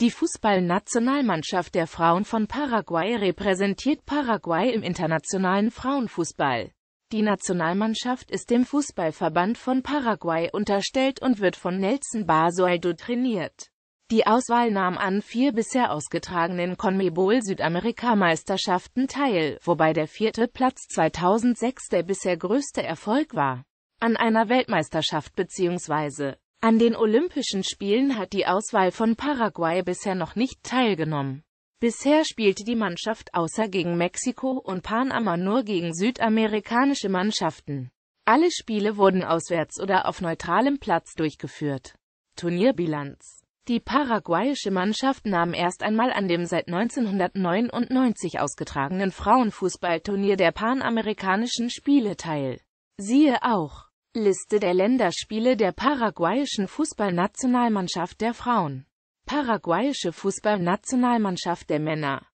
Die Fußballnationalmannschaft der Frauen von Paraguay repräsentiert Paraguay im internationalen Frauenfußball. Die Nationalmannschaft ist dem Fußballverband von Paraguay unterstellt und wird von Nelson Basualdo trainiert. Die Auswahl nahm an vier bisher ausgetragenen CONMEBOL-Südamerika-Meisterschaften teil, wobei der vierte Platz 2006 der bisher größte Erfolg war. An einer Weltmeisterschaft bzw. An den Olympischen Spielen hat die Auswahl von Paraguay bisher noch nicht teilgenommen. Bisher spielte die Mannschaft außer gegen Mexiko und Panama nur gegen südamerikanische Mannschaften. Alle Spiele wurden auswärts oder auf neutralem Platz durchgeführt. Turnierbilanz Die paraguayische Mannschaft nahm erst einmal an dem seit 1999 ausgetragenen Frauenfußballturnier der Panamerikanischen Spiele teil. Siehe auch Liste der Länderspiele der paraguayischen Fußballnationalmannschaft der Frauen Paraguayische Fußballnationalmannschaft der Männer